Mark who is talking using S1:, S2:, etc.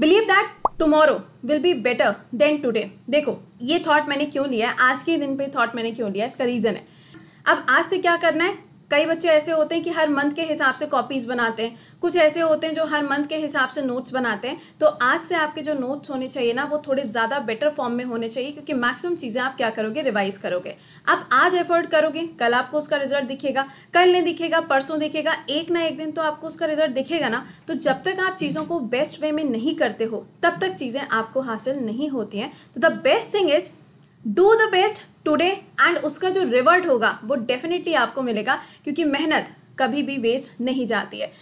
S1: believe that tomorrow will be better than today देखो ये thought मैंने क्यों लिया है आज के दिन पे थॉट मैंने क्यों लिया है इसका रीज़न
S2: है अब आज से क्या करना है कई बच्चे ऐसे होते हैं कि हर मंथ के हिसाब से कॉपीज़ बनाते हैं कुछ ऐसे होते हैं जो हर मंथ के हिसाब से नोट्स बनाते हैं तो आज से आपके जो नोट्स होने चाहिए ना वो थोड़े ज़्यादा बेटर फॉर्म में होने चाहिए क्योंकि मैक्सिमम चीज़ें आप क्या करोगे रिवाइज करोगे आप आज एफर्ट करोगे कल आपको उसका रिजल्ट दिखेगा कल नहीं दिखेगा परसों दिखेगा एक ना एक दिन तो आपको उसका रिजल्ट दिखेगा ना तो जब तक आप चीज़ों को बेस्ट वे में नहीं करते हो तब तक चीज़ें आपको हासिल नहीं होती हैं तो the best thing is do the best today and उसका जो रिवर्ट
S3: होगा वो डेफिनेटली आपको मिलेगा क्योंकि मेहनत कभी भी वेस्ट नहीं जाती
S4: है